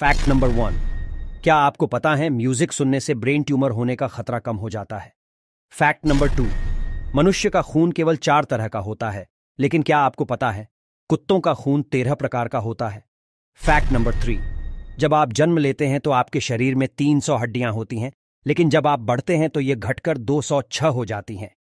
fact number one क्या आपको पता है म्यूजिक सुनने से ब्रेन ट्यूमर होने का खतरा कम हो जाता है फैक्ट नंबर टू मनुष्य का खून केवल चार तरह का होता है लेकिन क्या आपको पता है कुत्तों का खून तेरह प्रकार का होता है फैक्ट नंबर थ्री जब आप जन्म लेते हैं तो आपके शरीर में 300 हड्डियां होती हैं लेकिन जब आप बढ़ते हैं तो ये घटकर 206 हो जाती हैं